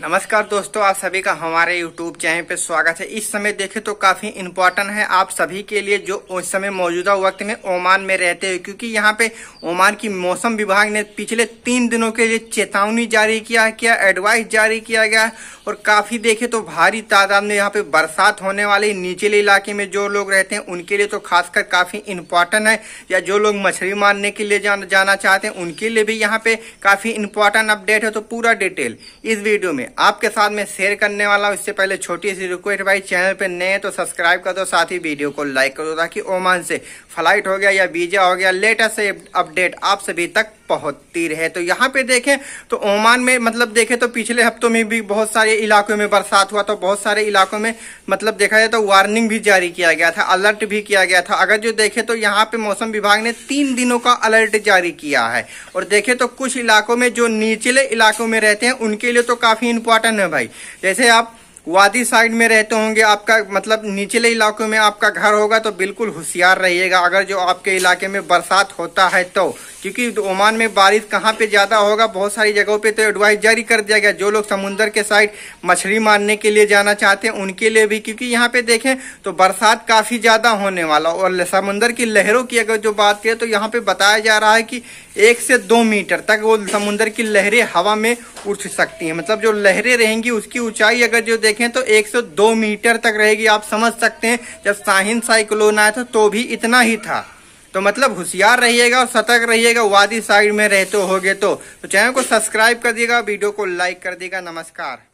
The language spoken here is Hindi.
नमस्कार दोस्तों आप सभी का हमारे यूट्यूब चैनल पर स्वागत है इस समय देखें तो काफी इम्पोर्टेंट है आप सभी के लिए जो उस समय मौजूदा वक्त में ओमान में रहते हैं क्योंकि यहाँ पे ओमान की मौसम विभाग ने पिछले तीन दिनों के लिए चेतावनी जारी किया क्या एडवाइस जारी किया गया और काफी देखे तो भारी तादाद में यहाँ पे बरसात होने वाली निचले इलाके में जो लोग रहते हैं उनके लिए तो खासकर काफी इम्पोर्टेंट है या जो लोग मछली मारने के लिए जाना चाहते हैं उनके लिए भी यहाँ पे काफी इम्पोर्टेंट अपडेट है तो पूरा डिटेल इस वीडियो में आपके साथ में शेयर करने वाला हूँ इससे पहले छोटी सी रिक्वेस्ट भाई चैनल पे नए हैं तो सब्सक्राइब कर दो साथ ही वीडियो को लाइक कर दो ताकि ओमान से फ्लाइट हो गया या वीजा हो गया लेटेस्ट अपडेट आप सभी तक पहुंचती रहे तो यहाँ पे देखें तो ओमान में मतलब देखें तो पिछले हफ्तों में भी बहुत सारे इलाकों में बरसात हुआ तो बहुत सारे इलाकों में मतलब देखा जाए तो वार्निंग भी जारी किया गया था अलर्ट भी किया गया था अगर जो देखें तो यहाँ पे मौसम विभाग ने तीन दिनों का अलर्ट जारी किया है और देखे तो कुछ इलाकों में जो निचले इलाकों में रहते हैं उनके लिए तो काफ़ी इंपॉर्टेंट है भाई जैसे आप वादी साइड में रहते होंगे आपका मतलब निचले इलाकों में आपका घर होगा तो बिल्कुल होशियार रहिएगा अगर जो आपके इलाके में बरसात होता है तो क्योंकि ओमान में बारिश कहाँ पे ज़्यादा होगा बहुत सारी जगहों पे तो एडवाइस जारी कर दिया गया जो लोग समुंदर के साइड मछली मारने के लिए जाना चाहते हैं उनके लिए भी क्योंकि यहाँ पे देखें तो बरसात काफ़ी ज़्यादा होने वाला और समुंदर की लहरों की अगर जो बात करें तो यहाँ पे बताया जा रहा है कि एक से दो मीटर तक वो समुंदर की लहरें हवा में उठ सकती हैं मतलब जो लहरें रहेंगी उसकी ऊंचाई अगर जो देखें देखें तो 102 मीटर तक रहेगी आप समझ सकते हैं जब साहिन साइक्लोन आया था तो भी इतना ही था तो मतलब होशियार रहिएगा और सतर्क रहिएगा वादी साइड में रहते तो हो तो, तो चैनल को सब्सक्राइब कर दिएगा वीडियो को लाइक कर दिएगा नमस्कार